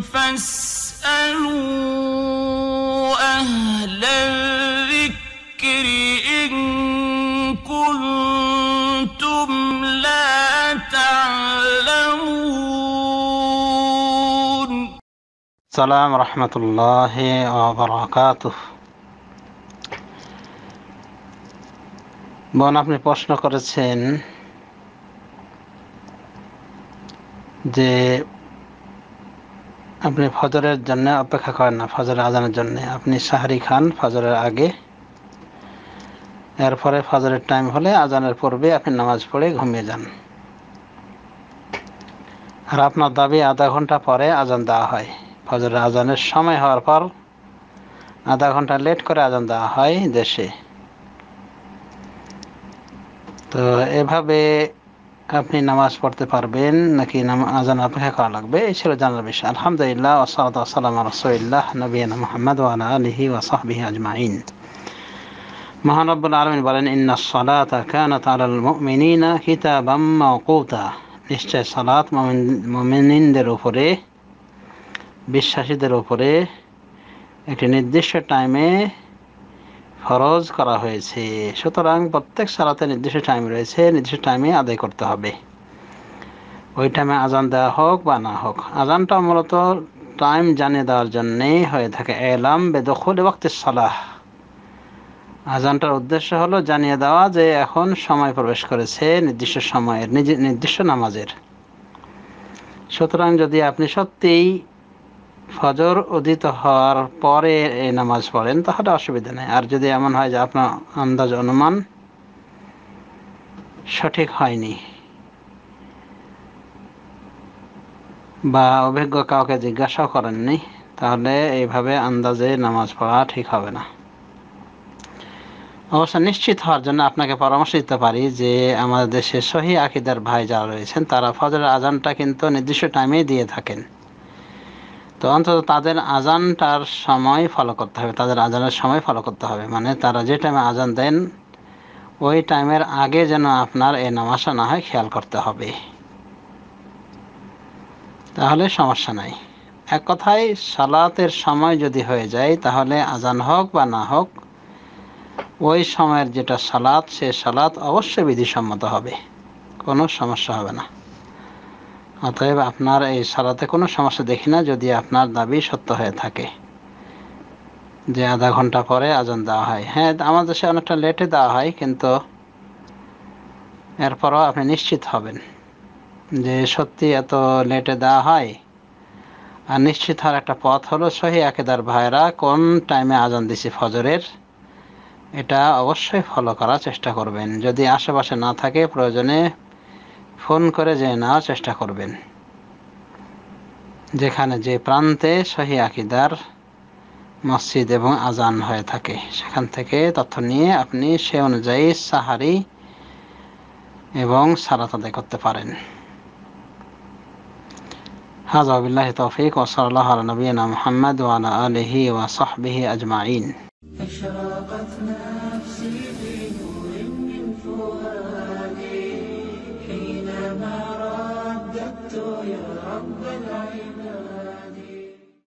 فاسألوا أهل الذكر إن كنتم لا تعلمون السلام ورحمة الله وبركاته বোন আপনি প্রশ্ন করেছেন যে আপনি ফজরের জন্য অপেক্ষা করেন না ফজরের আজানের জন্য আপনি সাহারি খান ফজরের আগে এরপরে ফজরের টাইম হলে আজানের পূর্বে আপনি নামাজ পড়ে ঘুমিয়ে যান আর আপনার দাবি আধা ঘন্টা পরে আজান দেওয়া হয় ফজরের আজানের সময় হওয়ার পর আধা ঘন্টা লেট করে আজান দেওয়া হয় দেশে তো এভাবে আপনি নামাজ পড়তে পারবেন নাকি আজান অপেক্ষা করা লাগবে এই ছিল জানার বিষয় আলহামদুলিল্লাহ ওসালাত আসসালাম রসুল্লাহ নবীন মোহাম্মদ ওয়ালা আলহি ওয়াসাহবিহি আজমাইন মহানব্বুল আলমিন বলেন ইন্না সলাত কানাত আলাল মুমিনিনা কিতাবাম মাওকুতা নিশ্চয় সালাত মমিনদের উপরে বিশ্বাসীদের উপরে একটি নির্দিষ্ট টাইমে ফরজ করা হয়েছে সুতরাং প্রত্যেক সালাতে নির্দিষ্ট টাইম রয়েছে নির্দিষ্ট টাইমে আদায় করতে হবে ওই টাইমে আজান দেওয়া হোক বা না হোক আজানটা মূলত টাইম জানিয়ে দেওয়ার জন্যেই হয়ে থাকে এলাম বেদখল এবং সালাহ আজানটার উদ্দেশ্য হলো জানিয়ে দেওয়া যে এখন সময় প্রবেশ করেছে নির্দিষ্ট সময়ের নির্দিষ্ট নামাজের সুতরাং যদি আপনি সত্যিই ফজর উদিত হওয়ার পরে এই নামাজ পড়েন তাহলে অসুবিধা নেই আর যদি এমন হয় যে আপনার আন্দাজ অনুমান সঠিক হয়নি বা অভিজ্ঞ কাউকে জিজ্ঞাসাও করেননি তাহলে এইভাবে আন্দাজে নামাজ পড়া ঠিক হবে না অবশ্য নিশ্চিত হওয়ার জন্য আপনাকে পরামর্শ দিতে পারি যে আমাদের দেশে সহি আকিদার ভাই যারা রয়েছেন তারা ফজরের আজানটা কিন্তু নির্দিষ্ট টাইমেই দিয়ে থাকেন তো অন্তত তাদের আজানটার সময় ফলো করতে হবে তাদের আজানের সময় ফলো করতে হবে মানে তারা যে টাইমে আজান দেন ওই টাইমের আগে যেন আপনার এই নামাজটা না হয় খেয়াল করতে হবে তাহলে সমস্যা নাই এক কথায় সালাতের সময় যদি হয়ে যায় তাহলে আজান হোক বা না হোক ওই সময়ের যেটা সালাত সে সালাত অবশ্যই বিধিসম্মত হবে কোনো সমস্যা হবে না অতএব আপনার এই সারাতে কোনো সমস্যা দেখি না যদি আপনার দাবি সত্য হয়ে থাকে যে আধা ঘন্টা পরে আজান দেওয়া হয় হ্যাঁ আমার দেশে অনেকটা লেটে দেওয়া হয় কিন্তু এরপরও আপনি নিশ্চিত হবেন যে সত্যি এত লেটে দেওয়া হয় আর নিশ্চিত হওয়ার একটা পথ হলো সহি একেদার ভাইরা কোন টাইমে আজান দিছি ফজরের এটা অবশ্যই ফলো করার চেষ্টা করবেন যদি আশেপাশে না থাকে প্রয়োজনে ফোন করে যে নেওয়ার চেষ্টা করবেন যেখানে যে প্রান্তে সহি আকিদার মসজিদ এবং আজান হয়ে থাকে সেখান থেকে তথ্য নিয়ে আপনি সে অনুযায়ী সাহারি এবং সারা তাদের করতে পারেন হাজা বিল্লাহ তৌফিক ওসল নবীনা মোহাম্মদ ওয়ালা আলহি ওয়া সাহবিহি আজমাইন